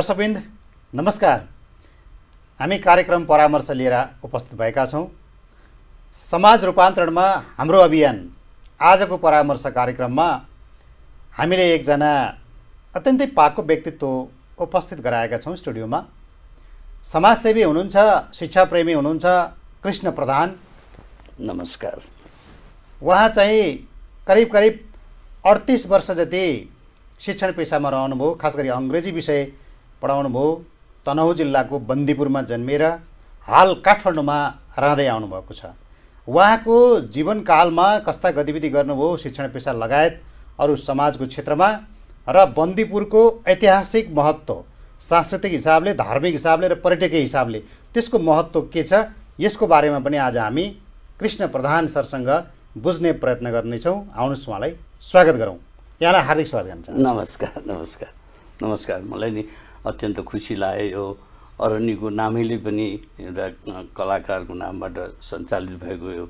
दर्शकबिन्द नमस्कार हामी कार्यक्रम परामर्श लिएर उपस्थित भएका छौँ समाज रूपान्तरणमा हाम्रो अभियान आजको परामर्श कार्यक्रममा हामीले एकजना अत्यन्तै पाको व्यक्तित्व उपस्थित गराएका छौँ स्टुडियोमा समाजसेवी हुनुहुन्छ शिक्षाप्रेमी हुनुहुन्छ कृष्ण प्रधान नमस्कार उहाँ चाहिँ करिब करिब अडतिस वर्ष जति शिक्षण पेसामा रहनुभयो खास गरी अङ्ग्रेजी विषय पढाउनु भयो तनहु जिल्लाको बन्दीपुरमा जन्मेर हाल काठमाडौँमा रहँदै आउनुभएको छ उहाँको जीवनकालमा कस्ता गतिविधि गर्नुभयो शिक्षण पेसा लगायत अरू समाजको क्षेत्रमा र बन्दीपुरको ऐतिहासिक महत्त्व सांस्कृतिक हिसाबले धार्मिक हिसाबले र पर्यटकीय हिसाबले त्यसको महत्त्व के छ यसको बारेमा पनि आज हामी कृष्ण प्रधान सरसँग बुझ्ने प्रयत्न गर्नेछौँ आउनुहोस् उहाँलाई स्वागत गरौँ यहाँलाई हार्दिक स्वागत गर्न चाहन्छु नमस्कार नमस्कार नमस्कार मलाई नि अत्यन्त खुसी लाग्यो यो अरण्यको नामैले पनि एउटा कलाकारको नामबाट सञ्चालित भएको यो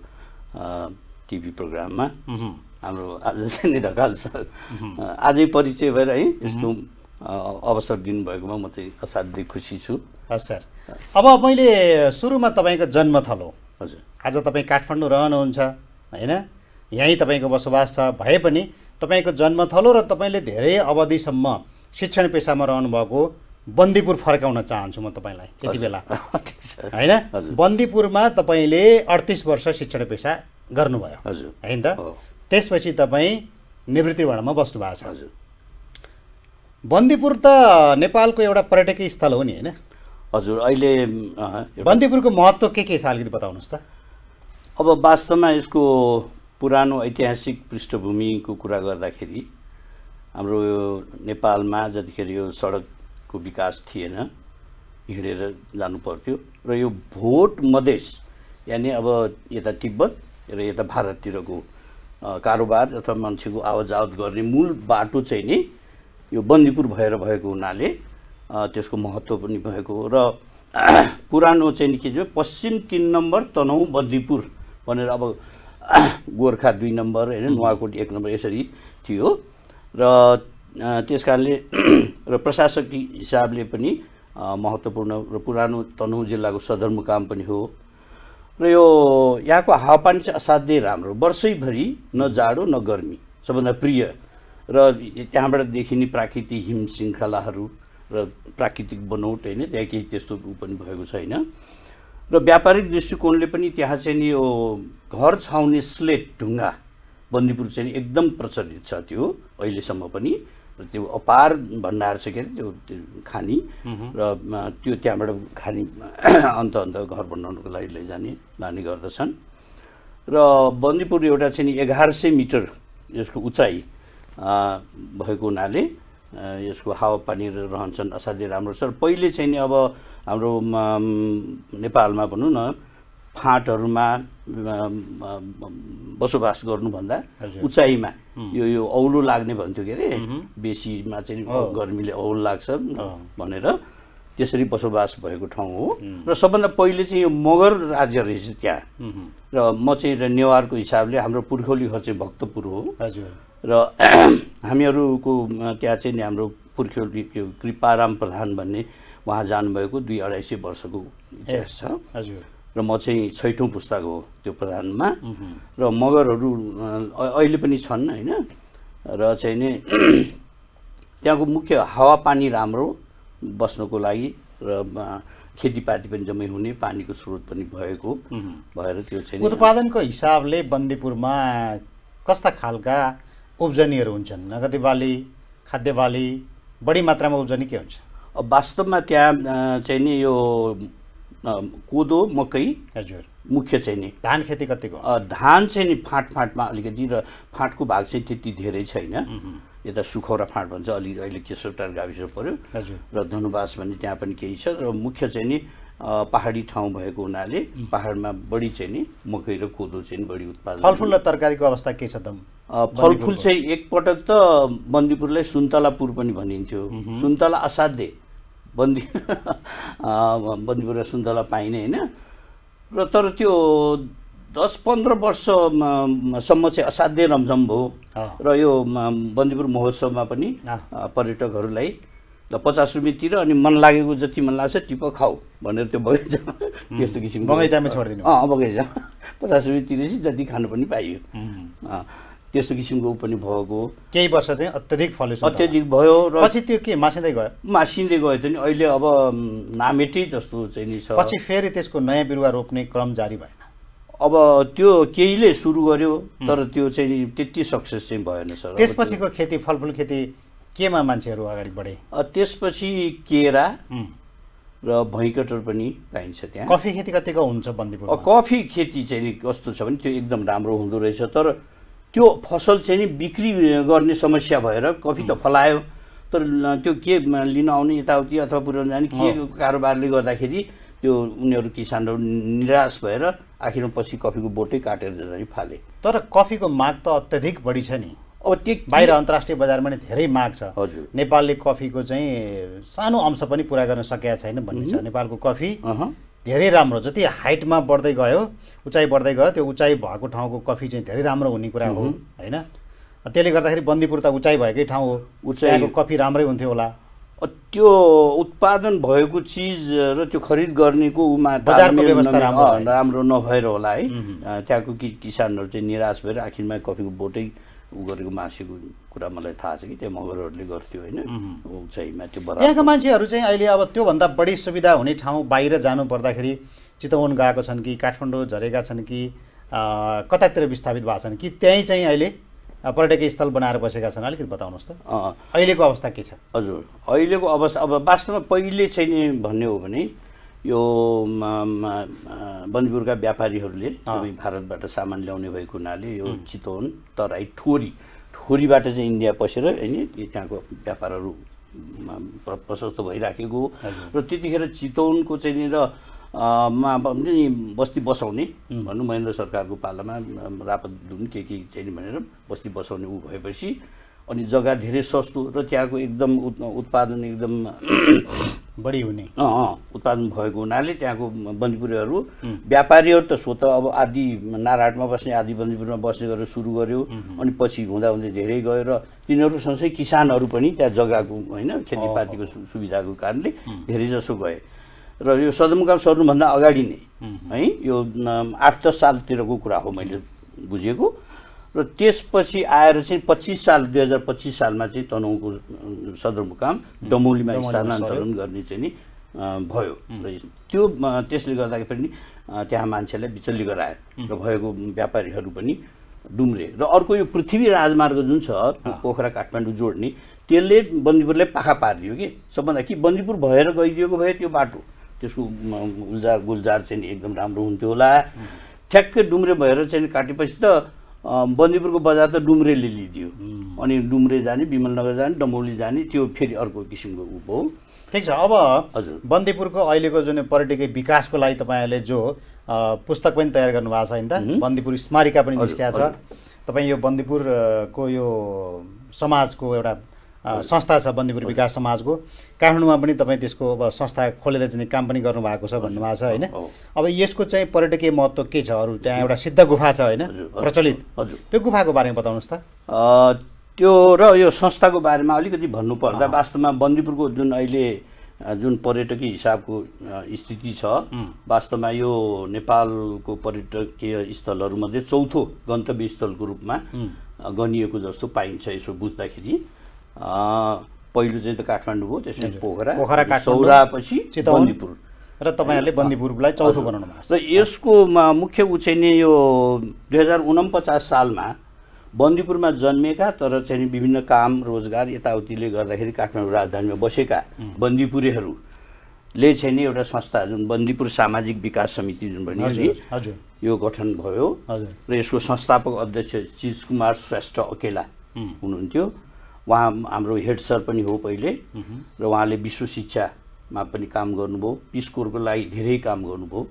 टिभी प्रोग्राममा हाम्रो आज चाहिँ ढकाल सर आजै परिचय भएर है यस्तो अवसर दिनुभएकोमा म चाहिँ असाध्यै खुसी छु हस् सर अब मैले सुरुमा तपाईँको जन्म थलो हजुर आज तपाईँ काठमाडौँ रहनुहुन्छ होइन यहीँ तपाईँको बसोबास छ भए पनि तपाईँको जन्म थलो र तपाईँले धेरै अवधिसम्म शिक्षण पेसामा रहनुभएको बन्दीपुर फर्काउन चाहन्छु म तपाईँलाई यति बेला होइन बन्दीपुरमा तपाईँले अडतिस वर्ष शिक्षण पेसा गर्नुभयो हजुर होइन त त्यसपछि तपाईँ निवृत्तिवाडमा बस्नु भएको छ हजुर बन्दीपुर त नेपालको एउटा पर्यटकीय स्थल हो नि होइन हजुर अहिले बन्दीपुरको महत्त्व के के छ अलिकति बताउनुहोस् त अब वास्तवमा यसको पुरानो ऐतिहासिक पृष्ठभूमिको कुरा गर्दाखेरि हाम्रो यो नेपालमा जतिखेर यो सडकको विकास थिएन हिँडेर जानु पर्थ्यो र यो भोट मधेस यानि अब यता तिब्बत र यता भारततिरको कारोबार अथवा मान्छेको आवत गर्ने मूल बाटो चाहिँ नि यो बन्दीपुर भएर भएको हुनाले त्यसको महत्त्व पनि भएको र पुरानो चाहिँ के थियो पश्चिम तिन नम्बर तनहुँ बन्दीपुर भनेर अब गोर्खा दुई नम्बर होइन नुवाकोट एक नम्बर यसरी थियो र त्यस कारणले र प्रशासकीय हिसाबले पनि महत्त्वपूर्ण र पुरानो तनहुँ जिल्लाको सदरमुकाम पनि हो र यो यहाँको हावापानी चाहिँ असाध्यै राम्रो वर्षैभरि न जाडो न गर्मी सबभन्दा प्रिय र त्यहाँबाट देखिने प्राकृतिक हिम श्रृङ्खलाहरू र प्राकृतिक बनौट होइन त्यहाँ केही त्यस्तो ऊ पनि भएको छैन र व्यापारिक दृष्टिकोणले पनि त्यहाँ चाहिँ नि यो घर छाउने स्लेट ढुङ्गा बन्दीपुर चाहिँ एकदम प्रचलित छ त्यो अहिलेसम्म पनि र त्यो अपार भण्डार छ के अरे त्यो खानी र त्यो त्यहाँबाट खानी अन्त अन्त घर बनाउनुको लागि लैजाने लाने गर्दछन् र बन्दीपुर एउटा चाहिँ एघार सय मिटर यसको उचाइ भएको हुनाले यसको हावापानी रहन्छन् असाध्यै राम्रो छ र पहिले चाहिँ नि अब हाम्रो नेपालमा भनौँ न फाँटहरूमा बसोबास गर्नुभन्दा उचाइमा यो यो औलो लाग्ने भन्थ्यो के अरे बेसीमा चाहिँ गर्मीले औलो लाग्छ भनेर त्यसरी बसोबास भएको ठाउँ हो र सबभन्दा पहिले चाहिँ यो मगर राज्य रहेछ त्यहाँ र म चाहिँ र नेवारको हिसाबले हाम्रो पुर्खौली घर चाहिँ भक्तपुर हो र हामीहरूको त्यहाँ चाहिँ हाम्रो पुर्ख्यौली यो कृपाराम प्रधान भन्ने उहाँ जानुभएको दुई अढाई सय वर्षको इतिहास छ र म चाहिँ छैठौँ पुस्ताको हो त्यो प्रधानमा र मगरहरू अहिले पनि छन् होइन र चाहिँ नि त्यहाँको मुख्य हावापानी राम्रो बस्नको लागि र खेतीपाती पनि जम्मै हुने पानीको स्रोत पनि भएको भएर त्यो चाहिँ उत्पादनको हिसाबले बन्दीपुरमा कस्ता खालका उब्जनीहरू हुन्छन् नगदी बाली खाद्य बाली बढी मात्रामा उब्जनी के हुन्छ अब वास्तवमा त्यहाँ चाहिँ नि यो कोदो मकै हजुर मुख्य चाहिँ नि धान खेती कतिको धान चाहिँ नि फाँट फाँटमा अलिकति र फाँटको भाग चाहिँ त्यति धेरै छैन यता सुखौरा फाँट भन्छ अलि अहिले केशवटार गाविस पऱ्यो र धनुवास भन्ने त्यहाँ पनि केही छ र मुख्य चाहिँ नि पहाडी ठाउँ भएको हुनाले पहाडमा बढी चाहिँ नि मकै र कोदो चाहिँ बढी उत्पादन फलफुल र तरकारीको अवस्था के छ त फलफुल चाहिँ एकपटक त बन्दीपुरलाई सुन्तलापुर पनि भनिन्थ्यो सुन्तला असाध्य बन्दी बन्दीपुर र सुन्तला पाइने होइन र तर त्यो दस पन्ध्र वर्षसम्म चाहिँ असाध्यै रमझम भयो र यो बन्दीपुर महोत्सवमा पनि पर्यटकहरूलाई ल पचास रुपियाँतिर अनि मन लागेको जति मन लाग्छ टिपो खाऊ भनेर त्यो बगैँचा त्यस्तो किसिमको बगैँचामा छोडिदिनु अँ बगैँचा पचास रुपियाँतिर चाहिँ जति खानु पनि पाइयो त्यस्तो किसिमको पनि भएको केही वर्ष चाहिँ अत्यधिक फल अत्यधिक भयो र पछि त्यो के मासिँदै गयो मासिँदै गयो त नि अहिले अब नामेटी जस्तो चाहिँ नि छ पछि फेरि त्यसको नयाँ बिरुवा रोप्ने क्रम जारी भएन अब त्यो केहीले सुरु गर्यो तर त्यो चाहिँ त्यति सक्सेस चाहिँ भएन सर त्यसपछिको खेती फलफुल खेती केमा मान्छेहरू अगाडि बढे त्यसपछि केरा र भैँकटर पनि पाइन्छ त्यहाँ कफी खेती कतिको हुन्छ बन्दीपुर कफी खेती चाहिँ कस्तो छ भने त्यो एकदम राम्रो हुँदो रहेछ तर त्यो फसल चाहिँ नि बिक्री गर्ने समस्या भएर कफी त फलायो तर त्यो के लिन आउने यताउति अथवा पुर्याउन जाने के कारोबारले गर्दाखेरि त्यो उनीहरू किसानहरू निराश भएर आखिरमा पछि कफीको बोटै काटेर जाँदाखेरि फाले तर कफीको माग त अत्याधिक बढी छ नि अब त्यो बाहिर अन्तर्राष्ट्रिय बजारमा नि धेरै माग छ हजुर नेपालले कफीको चाहिँ सानो अंश पनि पुरा गर्न सकेका छैन भन्ने छ नेपालको कफी धेरै राम्रो जति हाइटमा बढ्दै गयो उचाइ बढ्दै गयो त्यो उचाइ भएको ठाउँको कफी चाहिँ धेरै राम्रो हुने कुरा हो होइन त्यसले गर्दाखेरि बन्दीपुर त उचाइ भएकै ठाउँ हो उचाइको कफी राम्रै हुन्थ्यो होला त्यो उत्पादन भएको चिज र त्यो खरिद गर्नेको उमा बजारको व्यवस्था राम्रो राम्रो नभएर होला है त्यहाँको कि किसानहरू चाहिँ निराश भएर आखिरमा कफीको बोटै उ गरेको मासेको कुरा मलाई थाहा छ कि त्यो मगरहरूले गर्थ्यो होइन उचाइमा त्यो त्यहाँका मान्छेहरू चाहिँ अहिले अब त्योभन्दा बढी सुविधा हुने ठाउँ बाहिर जानु पर्दाखेरि चितवन गएको छन् कि काठमाडौँ झरेका छन् कि कतातिर विस्थापित भएको छन् कि त्यहीँ चाहिँ अहिले पर्यटकीय स्थल बनाएर बसेका छन् अलिकति बताउनुहोस् त अहिलेको अवस्था के छ हजुर अहिलेको अवस्था अब वास्तवमा पहिले चाहिँ नि भन्ने हो भने यो बन्दीपुरका व्यापारीहरूले भारतबाट सामान ल्याउने भएको हुनाले यो चितवन तराई ठोरी खोरीबाट चाहिँ इन्डिया पसेर होइन त्यहाँको व्यापारहरू प्रशस्त भइराखेको र त्यतिखेर चितौनको चाहिँ र मा बस्ती बसाउने भनौँ महेन्द्र सरकारको पालामा रापत धुन के के चाहिँ भनेर बस्ती बसाउने ऊ भएपछि अनि जग्गा धेरै सस्तो र त्यहाँको एकदम उत्पादन एकदम बढी हुने उत्पादन भएको हुनाले त्यहाँको बन्दीपुरहरू व्यापारीहरू त स्वत अब आदि नाराटमा बस्ने आदि बन्दीपुरमा बस्ने गरेर सुरु गर्यो अनि पछि हुँदा हुँदै धेरै गयो र तिनीहरू सँगसँगै किसानहरू पनि त्यहाँ जग्गाको होइन खेतीपातीको सुविधाको कारणले धेरैजसो गए र यो सदरमुकाम सर्नुभन्दा अगाडि नै है यो आठ दस सालतिरको कुरा हो मैले बुझेको र त्यसपछि आएर चाहिँ पच्चिस साल दुई हजार पच्चिस सालमा चाहिँ तनहुँको सदरमुकाम डमौलीमा स्थानान्तरण गर्ने चाहिँ नि भयो र त्यो त्यसले गर्दाखेरि पनि त्यहाँ मान्छेलाई विचल्ली गरायो र भएको व्यापारीहरू पनि डुम्रे र अर्को यो पृथ्वी राजमार्ग जुन छ पोखरा काठमाडौँ जोड्ने त्यसले बन्दीपुरलाई पाखा पारिदियो कि सबभन्दा कि बन्दीपुर भएर गइदिएको भए त्यो बाटो त्यसको उल्जार गुल्जार चाहिँ एकदम राम्रो हुन्थ्यो होला ठ्याक्कै डुम्रे भएर चाहिँ काटेपछि त बन्दीपुरको बजार त डुम्रेले लिइदियो अनि डुम्रे जाने विमलनगर जाने डम्बौली जाने त्यो फेरि अर्को किसिमको उप हो ठिक छ अब हजुर बन्दीपुरको अहिलेको जुन पर्यटकीय विकासको लागि तपाईँहरूले जो पुस्तक पनि तयार गर्नुभएको छ होइन त बन्दीपुर स्मारिका पनि निस्किएको छ तपाईँ यो बन्दीपुरको यो समाजको एउटा संस्था छ बन्दीपुर विकास समाजको काठमाडौँमा पनि तपाईँ त्यसको अब संस्था खोलेर चाहिँ काम पनि गर्नुभएको छ भन्नुभएको छ होइन अब यसको चाहिँ पर्यटकीय महत्त्व के छ अरू त्यहाँ एउटा सिद्ध गुफा छ होइन प्रचलित त्यो गुफाको बारेमा बताउनुहोस् त त्यो र यो संस्थाको बारेमा अलिकति भन्नुपर्दा वास्तवमा बन्दीपुरको जुन अहिले जुन पर्यटकीय हिसाबको स्थिति छ वास्तवमा यो नेपालको पर्यटकीय स्थलहरूमध्ये चौथो गन्तव्य स्थलको रूपमा गनिएको जस्तो पाइन्छ यसो बुझ्दाखेरि पहिलो चाहिँ त काठमाडौँ हो त्यसपछि पोखरा पोखरा पछि बन्दीपुर र तपाईँहरूले बन्दीपुरलाई चौथो बनाउनु भएको छ यसको मुख्य उ चाहिँ नि यो दुई हजार उनपचास सालमा बन्दीपुरमा जन्मेका तर चाहिँ विभिन्न काम रोजगार यताउतिले गर्दाखेरि काठमाडौँ राजधानीमा बसेका बन्दीपुरेहरूले चाहिँ नि एउटा संस्था जुन बन्दीपुर सामाजिक विकास समिति जुन भनिन्छ यो गठन भयो हजुर र यसको संस्थापक अध्यक्ष चिज कुमार श्रेष्ठ अकेला हुनुहुन्थ्यो उहाँ हाम्रो हेड सर पनि हो पहिले र उहाँले विश्व शिक्षामा पनि काम गर्नुभयो पिस लागि धेरै काम गर्नुभयो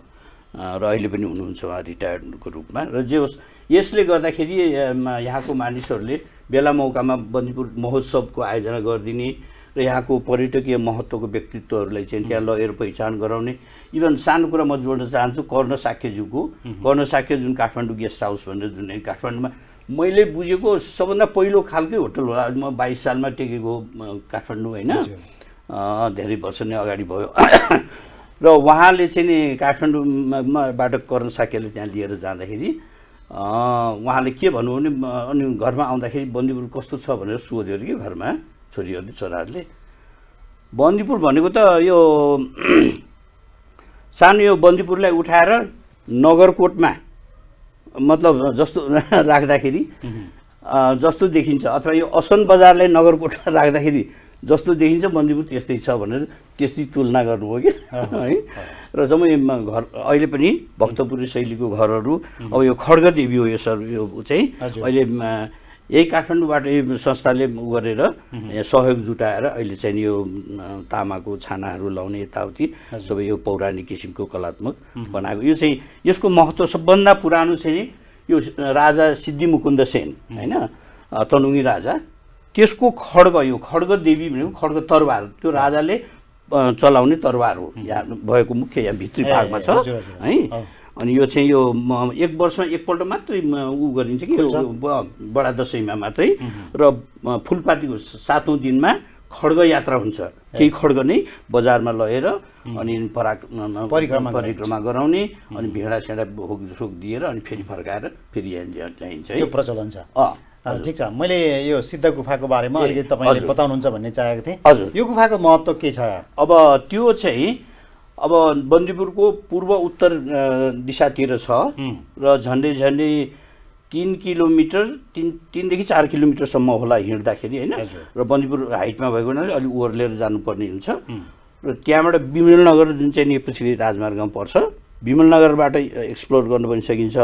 र अहिले पनि हुनुहुन्छ उहाँ रिटायर्डको रूपमा र जे होस् यसले गर्दाखेरि यहाँको मानिसहरूले बेला मौकामा बन्दीपुर महोत्सवको आयोजना गरिदिने र यहाँको पर्यटकीय महत्त्वको व्यक्तित्वहरूलाई चाहिँ त्यहाँ लगेर पहिचान गराउने इभन सानो कुरा म जोड्न चाहन्छु कर्ण साक्यज्यूको कर्ण साक्य जुन काठमाडौँ गेस्ट हाउस भनेर जुन काठमाडौँमा मैले बुझेको सबभन्दा पहिलो खालकै होटल होला म बाइस सालमा टेकेको काठमाडौँ होइन धेरै वर्ष नै अगाडि भयो र उहाँले चाहिँ नि काठमाडौँबाट कर्ण साकेले त्यहाँ लिएर जाँदाखेरि उहाँले के भन्नु भने अनि घरमा आउँदाखेरि बन्दीपुर कस्तो छ भनेर सोध्यो अरे कि घरमा छोरीहरूले छोराहरूले बन्दीपुर भनेको त यो सानो यो बन्दीपुरलाई उठाएर नगरकोटमा मतलब जस्तो राख्दाखेरि जस्तो देखिन्छ अथवा यो असन बजारलाई नगरकोटमा राख्दाखेरि जस्तो देखिन्छ मन्दिरपुर त्यस्तै छ भनेर त्यस्तै तुलना गर्नु हो कि है र जम्मै घर अहिले पनि भक्तपुरी शैलीको घरहरू अब यो खड्ग हो यो सर यो चाहिँ अहिले यही काठमाडौँबाट यो संस्थाले गरेर सहयोग जुटाएर अहिले चाहिँ यो तामाको छानाहरू लाउने यताउति सबै यो पौराणिक किसिमको कलात्मक बनाएको यो चाहिँ यसको महत्त्व सबभन्दा पुरानो चाहिँ यो राजा सिद्धिमुकुन्द सेन होइन तनुङ्गी राजा त्यसको खड्ग यो खड्ग देवी भनेको खड्ग तरवार त्यो राजाले चलाउने तरवार हो यहाँ भएको मुख्य यहाँ भित्री भागमा छ है अनि यो चाहिँ यो एक वर्षमा एकपल्ट मात्रै ऊ गरिन्छ कि बडा दसैँमा मात्रै र फुलपातीको सातौँ दिनमा खड्ग यात्रा हुन्छ केही खड्ग नै बजारमा लगेर अनि पराक परिक्रमा परिक्रमा गराउने अनि भेडा सेडा भोग सोक दिएर अनि फेरि फर्काएर फेरि चाहिन्छ है प्रचलन छ ठिक छ मैले यो सिद्ध गुफाको बारेमा अलिकति तपाईँले बताउनुहुन्छ भन्ने चाहेको थिएँ हजुर यो गुफाको महत्त्व के छ अब त्यो चाहिँ अब बन्दीपुरको पूर्व उत्तर दिशातिर छ र झन्डै झन्डै तिन किलोमिटर तिन तिनदेखि चार किलोमिटरसम्म होला हिँड्दाखेरि होइन र बन्दीपुर हाइटमा भएको हुनाले अलिक ओर्लेर जानुपर्ने हुन्छ र त्यहाँबाट विमलनगर जुन चाहिँ नि पृथ्वी राजमार्गमा पर्छ विमलनगरबाट एक्सप्लोर गर्नु पनि सकिन्छ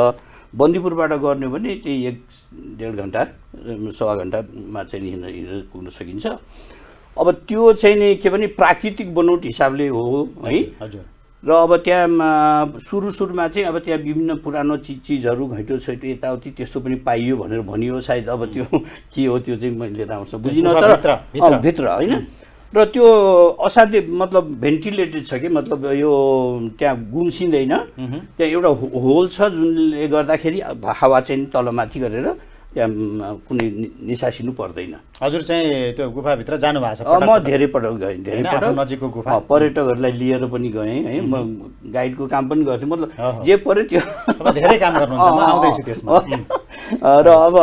बन्दीपुरबाट गर्ने भने त्यही एक डेढ घन्टा सवा घन्टामा चाहिँ हिँडेर हिँडेर पुग्न सकिन्छ अब त्यो चाहिँ नि के भने प्राकृतिक बनौट हिसाबले हो है हजुर र अब त्यहाँ सुरु सुरुमा चाहिँ अब त्यहाँ विभिन्न पुरानो चिज चिजहरू घैँटो छैटो यताउति त्यस्तो पनि पाइयो भनेर भनियो सायद अब त्यो के हो त्यो चाहिँ मैले राम्रोसँग बुझिनँ तर भित्र होइन र त्यो असाध्य मतलब भेन्टिलेटेड छ कि मतलब यो त्यहाँ गुम्सिँदैन त्यहाँ एउटा होल छ जुनले गर्दाखेरि हावा चाहिँ तलमाथि गरेर त्यहाँ कुनै निसासिनु पर्दैन हजुर चाहिँ त्यो गुफाभित्र जानु भएको छ म धेरै पटक गएँ धेरै पटक नजिकको गुफा पर्यटकहरूलाई लिएर पनि गएँ है म गाइडको काम पनि गर्थेँ मतलब जे पऱ्यो त्यो धेरै काम गर्नुहुन्छ आउँदैछु त्यसमा र अब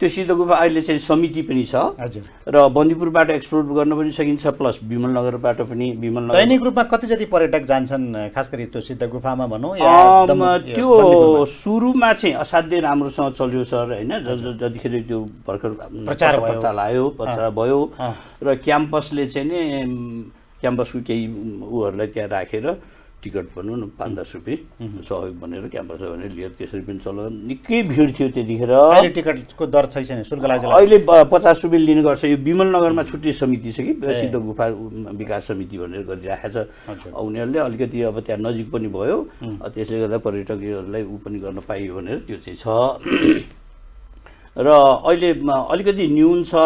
त्यो सिद्ध गुफा अहिले चाहिँ समिति पनि छ र बन्दीपुरबाट एक्सप्लोर गर्न पनि सकिन्छ प्लस विमलनगरबाट पनि विमल दैनिक रूपमा कति जति पर्यटक जान्छन् खास गरी त्यो सिद्ध गुफामा भनौँ त्यो सुरुमा चाहिँ असाध्यै राम्रोसँग चल्यो सर होइन जतिखेर त्यो भर्खर प्रचार पत्ता लायो प्रचार भयो र क्याम्पसले चाहिँ नि क्याम्पसको केही उहरूलाई त्यहाँ राखेर टिकट भनौँ न पाँच दस रुपियाँ सहयोग भनेर क्याम्पस भनेर लिएर त्यसरी पनि चलन निकै भिड थियो त्यतिखेर टिकटको दर छैन शुल्क अहिले पचास रुपियाँ लिने गर्छ यो विमल नगरमा छुट्टी समिति छ कि सिद्ध गुफा विकास समिति भनेर गरिराखेको छ उनीहरूले अलिकति अब त्यहाँ नजिक पनि भयो त्यसले गर्दा पर्यटकहरूलाई ऊ पनि गर्न पाइयो भनेर त्यो चाहिँ छ र अहिले अलिकति न्यून छ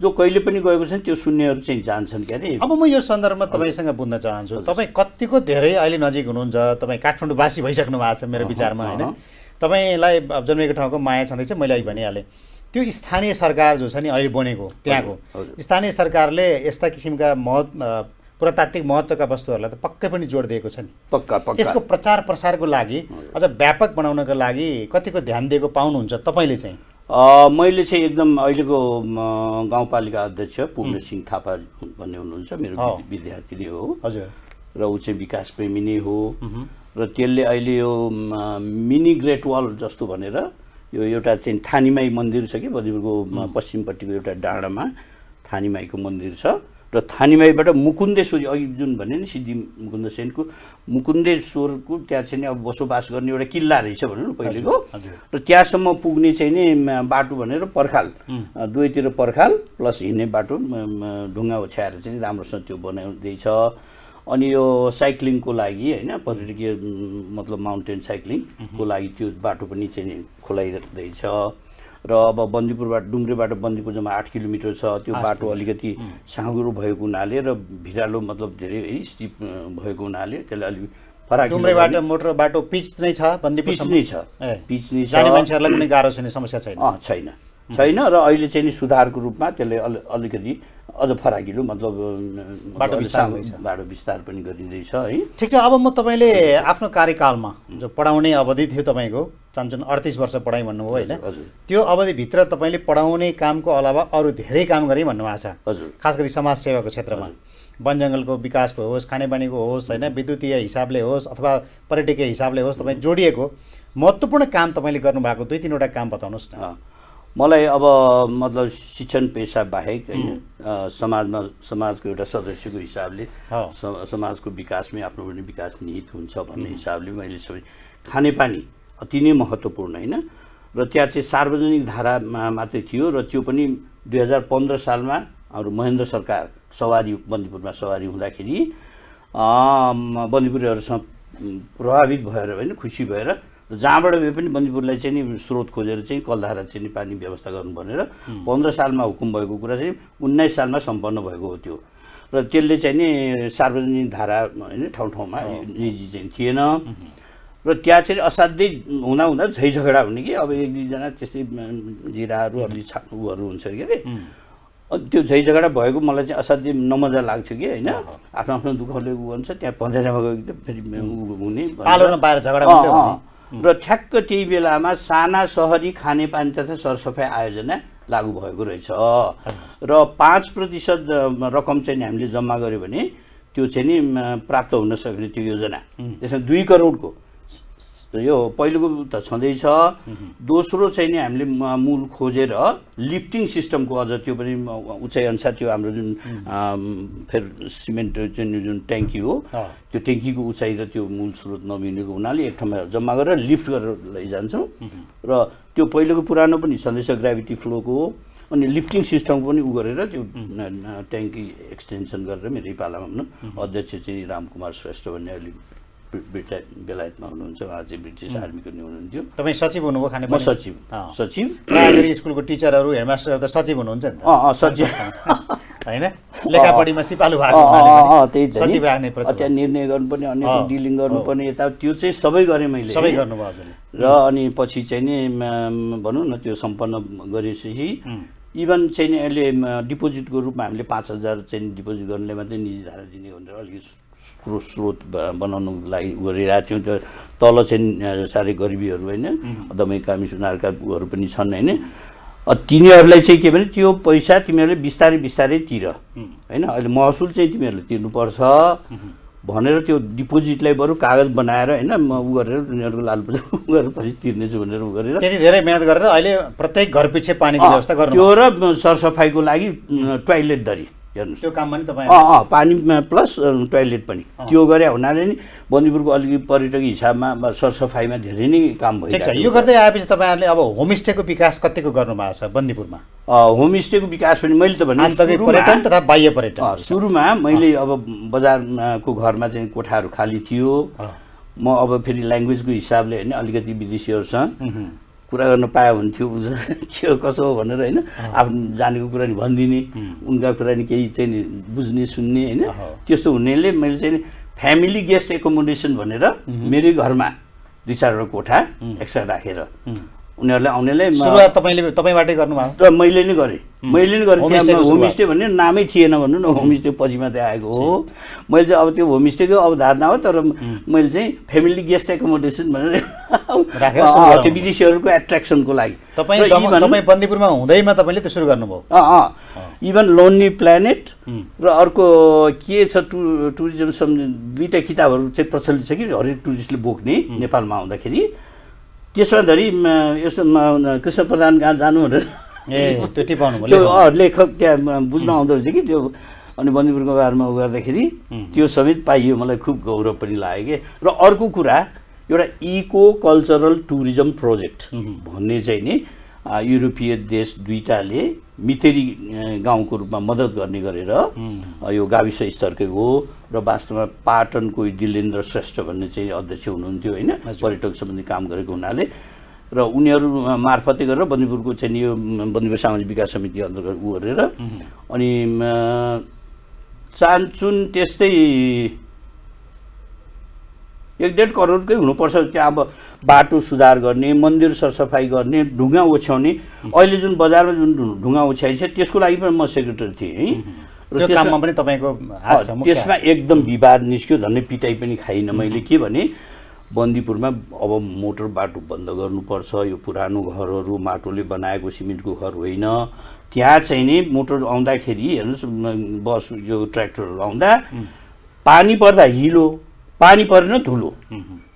जो कहिले पनि गएको छैन त्यो सुन्नेहरू चाहिँ जान्छन् क्या अरे अब म यो सन्दर्भमा तपाईँसँग बुझ्न चाहन्छु तपाईँ कतिको धेरै अहिले नजिक हुनुहुन्छ तपाईँ काठमाडौँवासी भइसक्नु भएको छ मेरो विचारमा होइन तपाईँलाई जन्मेको ठाउँको माया चाहिँ मैले अहिले भनिहालेँ त्यो स्थानीय सरकार जो छ नि अहिले बनेको त्यहाँको स्थानीय सरकारले यस्ता किसिमका महत् पुरातात्विक महत्त्वका वस्तुहरूलाई त पक्कै पनि जोड दिएको छ नि पक्का पक्का यसको प्रचार प्रसारको लागि अझ व्यापक बनाउनको लागि कतिको ध्यान दिएको पाउनुहुन्छ तपाईँले चाहिँ मैले चाहिँ एकदम अहिलेको गाउँपालिका अध्यक्ष पूर्ण सिंह थापा भन्ने हुनुहुन्छ मेरो विद्यार्थी नै हो हजुर र ऊ चाहिँ विकास प्रेमी नै हो र त्यसले अहिले यो मिनी ग्रेट वाल जस्तो भनेर यो एउटा चाहिँ थानीमाई मन्दिर छ कि बदिपुरको पश्चिमपट्टिको एउटा डाँडामा थानीमाईको मन्दिर छ र थानीमाईबाट मुकुन्दे अघि जुन भने नि सिद्धि मुकुन्द सेनको मुकुन्देश्वरको त्यहाँ चाहिँ अब बसोबास गर्ने एउटा किल्ला रहेछ भनौँ न पहिलेको र त्यहाँसम्म पुग्ने चाहिँ नि बाटो भनेर पर्खाल दुवैतिर पर्खाल प्लस हिँड्ने बाटो ढुङ्गा ओछ्याएर चाहिँ राम्रोसँग त्यो बनाउँदैछ अनि यो साइक्लिङको लागि होइन पर्यटकीय मतलब माउन्टेन साइक्लिङको लागि त्यो बाटो पनि चाहिँ खोलाइरहेछ र अब बन्दीपुरबाट डुम्रेबाट बन्दीपुर जम्मा आठ किलोमिटर छ त्यो बाटो अलिकति साँगुरो भएको हुनाले र भिरालो मतलब धेरै स्टिप भएको हुनाले त्यसलाई अलिक डुम्रेबाट मोटर बाटो पिच नै छ बन्दीपुर पिच नै छ मान्छेहरूलाई पनि गाह्रो छैन समस्या छैन छैन छैन र अहिले चाहिँ नि सुधारको रूपमा त्यसले अलिकति अझ फराकिलो मतलब बाटो विस्तार बाटो विस्तार पनि गरिँदैछ है ठिक छ अब म तपाईँले आफ्नो कार्यकालमा जो पढाउने अवधि थियो तपाईँको चान्चुन अडतिस वर्ष पढाइ भन्नुभयो होइन त्यो अवधिभित्र तपाईँले पढाउने कामको अलावा अरू धेरै काम गरेँ भन्नुभएको छ हजुर खास गरी समाजसेवाको क्षेत्रमा वन जङ्गलको विकासको होस् खानेपानीको होस् होइन विद्युतीय हिसाबले होस् अथवा पर्यटकीय हिसाबले होस् तपाईँ जोडिएको महत्त्वपूर्ण काम तपाईँले गर्नुभएको दुई तिनवटा काम बताउनुहोस् न मलाई अब मतलब शिक्षण पेसा बाहेक समाजमा समाजको एउटा सदस्यको हिसाबले समाजको विकासमै आफ्नो पनि विकास निहित हुन्छ भन्ने हिसाबले मैले सबै खानेपानी अति नै महत्त्वपूर्ण होइन र त्यहाँ चाहिँ सार्वजनिक धारामा मात्रै थियो र त्यो पनि दुई हजार पन्ध्र सालमा हाम्रो महेन्द्र सरकार सवारी बन्दीपुरमा सवारी हुँदाखेरि बन्दीपुरहरूसँग प्रभावित भएर होइन खुसी भएर र जहाँबाट भए पनि वन्यपुरलाई चाहिँ नि स्रोत खोजेर चाहिँ कलधारा चाहिँ नि पानी व्यवस्था गर्नु भनेर पन्ध्र सालमा हुकुम भएको कुरा चाहिँ उन्नाइस सालमा सम्पन्न भएको हो त्यो र त्यसले चाहिँ नि सार्वजनिक धारा होइन ठाउँ ठाउँमा निजी चाहिँ थिएन र त्यहाँ चाहिँ असाध्यै हुँदा हुँदा झै झगडा हुने कि अब एक दुईजना त्यस्तै जिराहरू अलि छा उहरू हुन्छ के अरे अनि त्यो झै झगडा भएको मलाई चाहिँ असाध्यै नमजा लाग्थ्यो कि होइन आफ्नो आफ्नो दुःखले ऊ भन्छ त्यहाँ पन्ध्रमा गएको फेरि हुने र ठ्याक्क त्यही बेलामा साना सहरी खानेपानी तथा सरसफाइ आयोजना लागु भएको रहेछ र पाँच प्रतिशत रकम चाहिँ हामीले जम्मा गऱ्यो भने त्यो चाहिँ नि प्राप्त हुन सक्ने त्यो योजना त्यसमा दुई करोडको यो पहिलोको त छँदैछ दोस्रो चाहिँ नि हामीले मूल खोजेर लिफ्टिङ सिस्टमको अझ त्यो पनि उचाइअनुसार त्यो हाम्रो जुन फेर सिमेन्ट जुन जुन ट्याङ्की हो त्यो ट्याङ्कीको उचाइ र त्यो मूल स्रोत नमिलेको हुनाले एक ठाउँमा जम्मा गरेर लिफ्ट गरेर लैजान्छौँ र त्यो पहिलोको पुरानो पनि छँदैछ ग्राभिटी फ्लोको अनि लिफ्टिङ सिस्टम पनि उ गरेर त्यो ट्याङ्की एक्सटेन्सन गरेर मेरै पालामा भनौँ अध्यक्ष चाहिँ रामकुमार श्रेष्ठ भन्ने अहिले बेटा बेलायतमा हुनुहुन्छ उहाँ चाहिँ ब्रिटिस आर्मीको नि हुनुहुन्थ्यो तपाईँ सचिव हुनुभयो खाने म सचिव सचिव स्कुलको टिचरहरू हेडमास्टरहरू त सचिव हुनुहुन्छ नि त सचिव होइन लेखापढीमा सिपालु भएको त्यही सचिव राख्ने त्यहाँ निर्णय गर्नुपर्ने अन्य डिलिङ गर्नुपर्ने यता त्यो चाहिँ सबै गरेँ मैले सबै गर्नुभयो र अनि पछि चाहिँ नि भनौँ न त्यो सम्पन्न गरेपछि इभन चाहिँ नि अहिले डिपोजिटको रूपमा हामीले पाँच हजार चाहिँ डिपोजिट गर्नेले मात्रै निजी धारा दिने भनेर अलिकति क्रो स्रोत बनाउनुको लागि गरिरहेको थियौँ त्यो तल चाहिँ साह्रै गरिबीहरू होइन दमै कामी सुनारका उहरू पनि छन् होइन तिनीहरूलाई चाहिँ के भने त्यो पैसा तिमीहरूले बिस्तारै बिस्तारै तिर होइन अहिले महसुल चाहिँ तिमीहरूले तिर्नुपर्छ भनेर त्यो डिपोजिटलाई बरु कागज बनाएर होइन म उ गरेर उनीहरूको लालपुजा गरेपछि गरेर पछि तिर्नेछु भनेर उ गरेर त्यति धेरै मिहिनेत गरेर अहिले प्रत्येक घर पछि पानीको व्यवस्था गर्नु त्यो र सरसफाइको लागि टोइलेट दरी हेर्नुहोस् त्यो तपाईँ अँ पानीमा प्लस टोइलेट पनि त्यो गरे हुनाले नि बन्दीपुरको अलिकति पर्यटक हिसाबमा सरसफाइमा धेरै नै काम भइरहेको छ यो गर्दै आएपछि तपाईँहरूले अब होमस्टेको विकास कतिको गर्नुभएको छ बन्दीपुरमा होमस्टेको विकास पनि मैले त भने पर्यटन तथा बाह्य पर्यटन सुरुमा मैले अब बजारको घरमा चाहिँ कोठाहरू खाली थियो म अब फेरि ल्याङ्ग्वेजको हिसाबले होइन अलिकति विदेशीहरूसँग कुरा गर्न पायो हुन्थ्यो थियो थियो कसो हो भनेर होइन आफ्नो जानेको कुरा नि भनिदिने उनका कुरा नि केही चाहिँ नि बुझ्ने सुन्ने होइन त्यस्तो हुनेले मैले चाहिँ फ्यामिली गेस्ट एकोमोडेसन भनेर मेरै घरमा दुई चारवटा कोठा एक्स्ट्रा राखेर उनीहरूले आउनेलाई सुरुवात तपाईँले तपाईँबाटै गर्नुभयो मैले नै गरेँ मैले नै गरेँ त्यहाँ होमस्टे भन्ने नामै थिएन भन्नु न होमस्टे पछि मात्रै आएको हो मैले चाहिँ अब त्यो होमस्टेकै अवधारणा हो तर मैले चाहिँ फ्यामिली गेस्ट एकोमोडेसन भनेर त्यो विदेशीहरूको एट्र्याक्सनको लागि तपाईँ तपाईँ बन्दीपुरमा हुँदैमा तपाईँले त्यो सुरु गर्नुभयो अँ इभन लोन्ली प्लानेट र अर्को के छ टु टुरिज्म दुईवटा किताबहरू चाहिँ प्रचलित छ कि हरेक टुरिस्टले बोक्ने नेपालमा आउँदाखेरि केशवधरी यसो कृष्ण प्रधान कहाँ जानु भनेर ए त्यो टिपाउनु त्यो लेखक त्यहाँ बुझ्न आउँदो रहेछ कि त्यो अनि बन्दीपुरको बारेमा उ गर्दाखेरि त्यो समेत पाइयो मलाई खुब गौरव पनि लाग्यो कि र अर्को कुरा एउटा इको कल्चरल टुरिज्म प्रोजेक्ट भन्ने चाहिँ नि युरोपीय देश दुईटाले मितेरी गाउँको रूपमा मद्दत गर्ने गरेर यो गाविस स्तरकै हो र वास्तवमा पाटनको दिलेन्द्र श्रेष्ठ भन्ने चाहिँ अध्यक्ष हुनुहुन्थ्यो होइन पर्यटक सम्बन्धी काम गरेको हुनाले र उनीहरू मार्फतै गरेर बन्दीपुरको चाहिँ यो बन्दीपुर सामाजिक विकास समिति अन्तर्गत ऊ गरेर अनि चान्चुन त्यस्तै एक डेढ करोडकै हुनुपर्छ त्यहाँ अब बाटो सुधार गर्ने मन्दिर सरसफाइ गर्ने ढुङ्गा ओछ्याउने अहिले जुन बजारमा जुन ढुङ्गा ओछ्याइ छ त्यसको लागि पनि म सेक्रेटरी थिएँ है त्यो काममा पनि तपाईँको त्यसमा एकदम विवाद निस्क्यो झन्डै पिटाइ पनि खाइनँ मैले के भने बन्दीपुरमा अब मोटर बाटो बन्द गर्नुपर्छ यो पुरानो घरहरू माटोले बनाएको सिमेन्टको घर होइन त्यहाँ चाहिँ नि मोटर आउँदाखेरि हेर्नुहोस् बस यो ट्र्याक्टरहरू आउँदा पानी पर्दा हिलो पानी परेन धुलो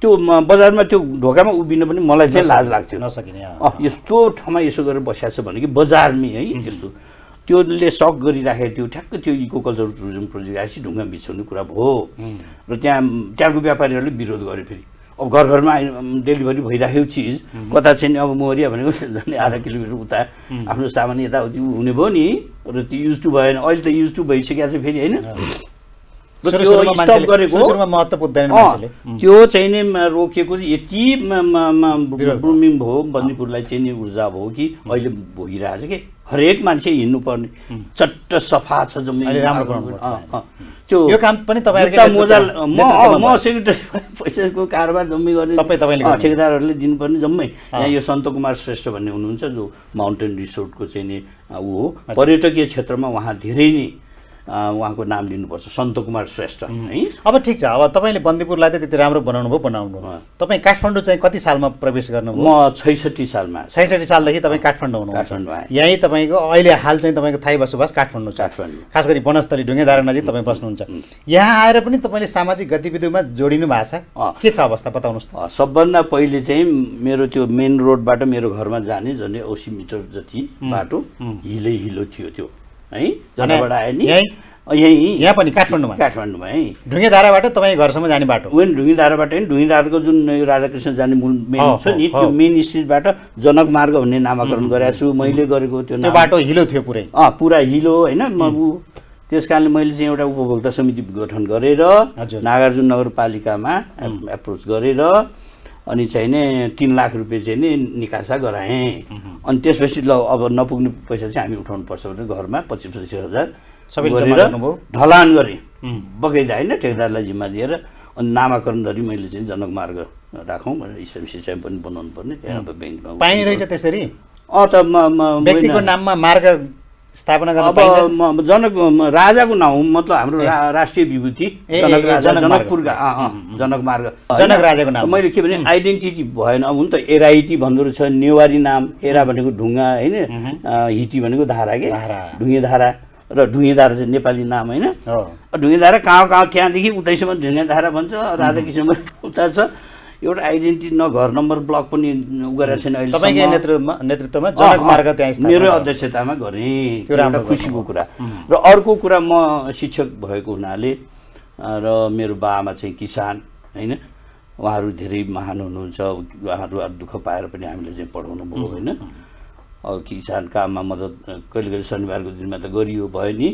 त्यो बजारमा त्यो ढोकामा उभिन पनि मलाई चाहिँ लाज लाग्थ्यो नसकिने यस्तो ठाउँमा यसो गरेर बसिरहेको छ भने कि बजारमै है त्यस्तो त्योले सक गरिराखेको थियो ठ्याक्क त्यो इको कल्चर टुरिज्म प्रोजेक्ट आएपछि ढुङ्गा बिछाउने कुरा भयो र त्यहाँ त्यहाँको व्यापारीहरूले विरोध गरे फेरि अब घर घरमा डेलिभरी भइराखेको चिज कता चाहिँ अब मोरिया भनेको झन् आधा किलोमिटर उता आफ्नो सामान यताउति हुने भयो नि र त्यो युज टु भएन अहिले त युज टु भइसकेको छ फेरि होइन त्यो चाहिँ नि रोकिएको यति ब्लुमिङ भयो बन्दीपुरलाई चाहिँ नि ऊर्जा भयो कि अहिले भोगिरहेको छ कि हरेक मान्छे हिँड्नुपर्ने चट्ट सफा छ जम्मै त्यो काम पनि म सेक्रेटरी पैसाको कारोबार जम्मै गर्ने सबै तपाईँले ठेकेदारहरूले दिनुपर्ने जम्मै यहाँ यो सन्त कुमार श्रेष्ठ भन्ने हुनुहुन्छ जो माउन्टेन रिसोर्टको चाहिँ नि ऊ हो पर्यटकीय क्षेत्रमा उहाँ धेरै नै उहाँको नाम लिनुपर्छ सन्त कुमार श्रेष्ठ है अब ठिक छ अब तपाईँले बन्दीपुरलाई त त्यति राम्रो बनाउनु भयो बनाउनु तपाईँ काठमाडौँ चाहिँ कति सालमा प्रवेश गर्नुभयो म छैसठी सालमा छैसठी सालदेखि तपाईँ काठमाडौँ हुनुहुन्छ यहीँ तपाईँको अहिले हाल चाहिँ तपाईँको थाई बसोबास काठमाडौँ छ खास गरी वनस्थली ढुङ्गेधारा नजिक तपाईँ बस्नुहुन्छ यहाँ आएर पनि तपाईँले सामाजिक गतिविधिमा जोडिनु भएको छ के छ अवस्था बताउनुहोस् त सबभन्दा पहिले चाहिँ मेरो त्यो मेन रोडबाट मेरो घरमा जाने झन्डै औसी मिटर जति बाटो हिलै हिलो थियो त्यो है जनाबाट आयो नि यहीँ यहाँ पनि काठमाडौँमा काठमाडौँमा है ढुङ्गे धाराबाट तपाईँ घरसम्म जाने बाटो होइन ढुङ्गे धाराबाट होइन ढुङ्गे धाराको जुन यो राधाकृष्ण जाने मूल मेन छ नि त्यो मेन स्ट्रिटबाट जनक मार्ग भन्ने नामाकरण गरेको छु मैले गरेको त्यो बाटो हिलो थियो पुरै अँ पुरा हिलो होइन म त्यस कारणले मैले चाहिँ एउटा उपभोक्ता समिति गठन गरेर नागार्जुन नगरपालिकामा एप्रोच गरेर अनि चाहिँ नि तिन लाख रुपियाँ चाहिँ नि निकासा गराएँ अनि त्यसपछि ल अब नपुग्ने पैसा चाहिँ हामी उठाउनु पर्छ भने घरमा पच्चिस पच्चिस हजार गरेर ढलान गरेँ बगैँदा होइन ठेकेदारलाई जिम्मा दिएर अनि नामाकरण गरी मैले चाहिँ जनक मार्ग राखौँ भनेर इस्एम पनि बनाउनु पर्ने त्यहाँ अब ब्याङ्कमा पाइरहेछ त्यसरी अँ त नाममा मार्ग स्थापना गर्न जनक राजाको नाउँ मतलब हाम्रो राष्ट्रिय विभूति जनकपुर जनक मार्ग जनक राजाको नाम मैले के भने आइडेन्टिटी भएन अब हुन त एराइटी भन्दो रहेछ नेवारी नाम एरा भनेको ढुङ्गा होइन हिटी भनेको धारा के ढुङ्गे धारा र ढुङ्गे धारा चाहिँ नेपाली नाम होइन ढुङ्गे धारा कहाँ कहाँ त्यहाँदेखि उतैसम्म ढुङ्गे धारा भन्छ राधाकृष्ण उता छ एउटा आइडेन्टिटी न घर नम्बर ब्लक पनि उ गरेको छैन अहिले नेतृत्वमा नेतृत्वमा जनक मार्ग त्यहाँ मेरो अध्यक्षतामा गर्ने त्यो एउटा खुसीको कुरा र अर्को कुरा म शिक्षक भएको हुनाले र मेरो बाबामा चाहिँ किसान होइन उहाँहरू धेरै महान हुनुहुन्छ उहाँहरू दुःख पाएर पनि हामीले चाहिँ पढाउनु भयो होइन किसान काममा मद्दत कहिले कहिले शनिबारको दिनमा त गरियो भयो नि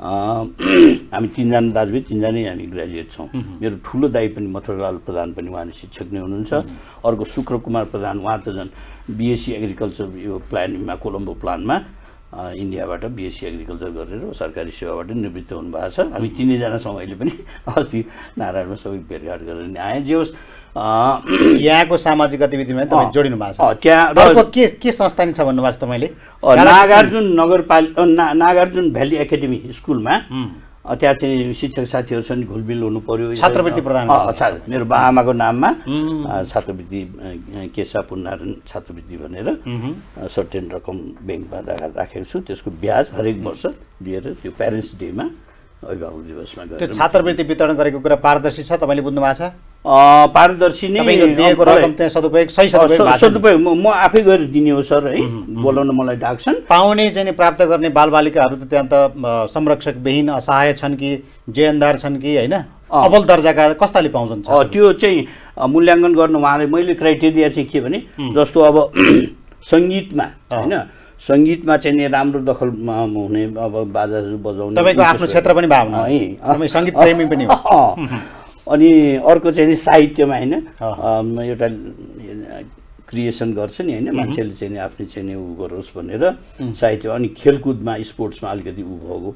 हामी तिनजना दाजुभाइ तिनजनै हामी ग्रेजुएट छौँ मेरो ठुलो दाई पनि मथुरालाल प्रधान पनि उहाँले शिक्षक नै हुनुहुन्छ अर्को शुक्र कुमार प्रधान उहाँ त झन् बिएससी एग्रिकल्चर यो प्लानिङमा कोलम्बो प्लानमा इन्डियाबाट बिएससी एग्रिकल्चर गरेर सरकारी सेवाबाट निवृत्त हुनुभएको छ हामी तिनैजना छौँ अहिले पनि अस्ति नारायणमा सबै भेटघाट गरेर नि आएँ जे होस् यहाँको सामाजिक गतिविधिमा तपाईँ जोडिनु भएको छ त्यहाँ के के संस्था संस्थान छ भन्नुभएको छ तपाईँले नागार्जुन नगरपालिका ना नागार्जुन भ्याली एकाडेमी स्कुलमा त्यहाँ चाहिँ शिक्षक साथीहरू छन् घुलबिल हुनु पर्यो छात्रवृत्ति प्रदान मेरो आमाको नाममा छात्रवृत्ति केशव पुनारायण छात्रवृत्ति भनेर सर्टेन रकम ब्याङ्कमा राखेको छु त्यसको ब्याज हरेक वर्ष दिएर त्यो प्यारेन्ट्स डेमा अभिभावक दिवसमा त्यो छात्रवृत्ति वितरण गरेको कुरा पारदर्शी छ तपाईँले बुझ्नु भएको छ पारदर्शी नै दिएको रकम त्यहाँ सदुपयोग सही सदुपयोग सदुपयोग म आफै गएर दिने हो सर है बोलाउन मलाई डाक्छन् पाउने चाहिँ प्राप्त गर्ने बालबालिकाहरू त त्यहाँ त संरक्षक विहीन असहाय छन् कि जयनदार छन् कि होइन अबल दर्जाका कस्ताले पाउँछन् त्यो चाहिँ मूल्याङ्कन गर्नु उहाँले मैले क्राइटेरिया चाहिँ के भने जस्तो अब सङ्गीतमा होइन सङ्गीतमा चाहिँ नि राम्रो दखल हुने अब बाजाहरू बजाउने तपाईँको आफ्नो क्षेत्र पनि भावना है सङ्गीत प्रेमी पनि अनि अर्को चाहिँ नि साहित्यमा होइन एउटा क्रिएसन गर्छ नि होइन मान्छेले चाहिँ आफ्नो चाहिँ नि ऊ गरोस् भनेर साहित्य अनि खेलकुदमा स्पोर्ट्समा अलिकति ऊ भएको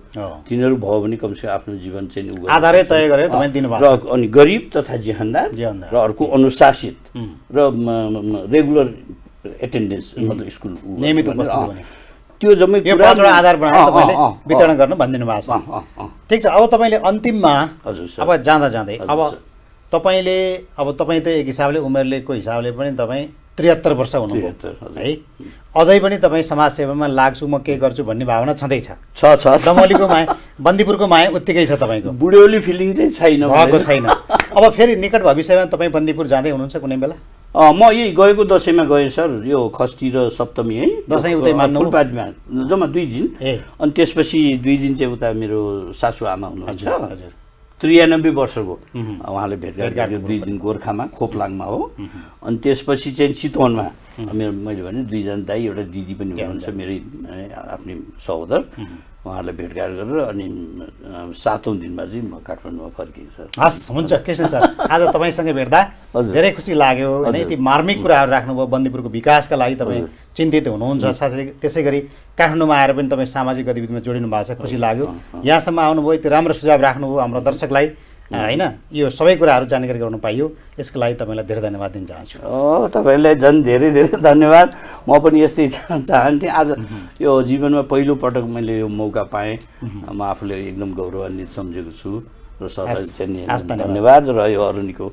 तिनीहरू भयो भने कमसेकम आफ्नो जीवन चाहिँ ऊ आधारै तय गरेर र अनि गरिब तथा जेहन्दार र अर्को अनुशासित र रेगुलर एटेन्डेन्स hmm. मतलब स्कुल नियमित त्यो जम्मै पाँचवटा आधार बनाएर तपाईँले वितरण गर्नु भनिदिनु भएको छ ठिक छ अब तपाईँले अन्तिममा हजुर अब जाँदा जाँदै अब तपाईँले अब तपाईँ त एक हिसाबले उमेरलेको हिसाबले पनि तपाईँ त्रिहत्तर वर्ष हुनुहुन्छ है अझै पनि तपाईँ समाजसेवामा लाग्छु म के गर्छु भन्ने भावना छँदैछ छ छ दमलीको माया बन्दीपुरको माया उत्तिकै छ तपाईँको बुढ्यौली फिलिङ चाहिँ छैन भएको छैन अब फेरि निकट भविष्यमा तपाईँ बन्दीपुर जाँदै हुनुहुन्छ कुनै बेला म यही गएको दसैँमा गएँ सर यो खस्ती र सप्तमी है दसैँ उतै फुलपातीमा जम्मा दुई दिन अनि त्यसपछि दुई दिन चाहिँ उता मेरो सासु आमा हुनुहुन्छ त्रियानब्बे वर्षको उहाँले भेटघाट गरेको दुई दिन गोर्खामा खोपलाङमा हो अनि त्यसपछि चाहिँ चितवनमा मेरो मैले भने दुईजना दाई एउटा दिदी पनि हुनुहुन्छ मेरै आफ्नै सहोदर उहाँहरूलाई भेटघाट गरेर अनि सातौँ दिनमा चाहिँ म काठमाडौँमा फर्किन्छु हस् हुन्छ कृष्ण सर आज तपाईँसँग भेट्दा धेरै खुसी लाग्यो होइन यति मार्मिक कुराहरू राख्नुभयो बन्दीपुरको विकासका लागि तपाईँ चिन्तित हुनुहुन्छ साथै त्यसै गरी काठमाडौँमा आएर पनि तपाईँ सामाजिक गतिविधिमा जोडिनु भएको छ खुसी लाग्यो यहाँसम्म आउनुभयो यति राम्रो सुझाव राख्नुभयो हाम्रो दर्शकलाई होइन यो सबै कुराहरू जानकारी गर्नु पाइयो यसको लागि तपाईँलाई धेरै धन्यवाद दिन चाहन्छु तपाईँलाई झन् धेरै धेरै धन्यवाद म पनि यस्तै चाहन्थेँ आज यो जीवनमा पहिलोपटक मैले यो मौका पाएँ म आफूले एकदम गौरवान्वित सम्झेको छु र सबैलाई चाहिँ धन्यवाद र यो अरुणीको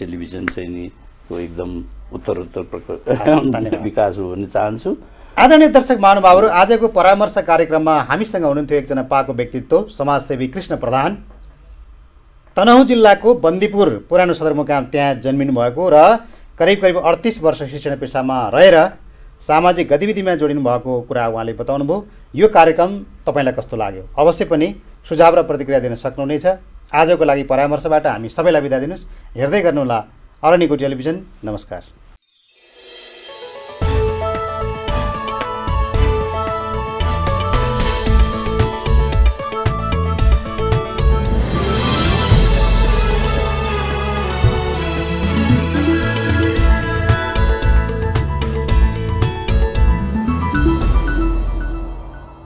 टेलिभिजन चाहिँ नि को एकदम उत्तर उत्तर विकास हो भन्ने चाहन्छु आदरणीय दर्शक महानुभावहरू आजको परामर्श कार्यक्रममा हामीसँग हुनुहुन्थ्यो एकजना पाको व्यक्तित्व समाजसेवी कृष्ण प्रधान तनहुँ जिल्लाको बन्दीपुर पुरानो सदरमुकाम त्यहाँ जन्मिनु भएको र करिब करिब अडतिस वर्ष शिक्षण पेसामा रहेर सामाजिक गतिविधिमा जोडिनु भएको कुरा उहाँले बताउनुभयो यो कार्यक्रम तपाईँलाई कस्तो लाग्यो अवश्य पनि सुझाव र प्रतिक्रिया दिन सक्नुहुनेछ आजको लागि परामर्शबाट हामी सबैलाई बिदा दिनुहोस् हेर्दै गर्नुहोला अरणीको टेलिभिजन नमस्कार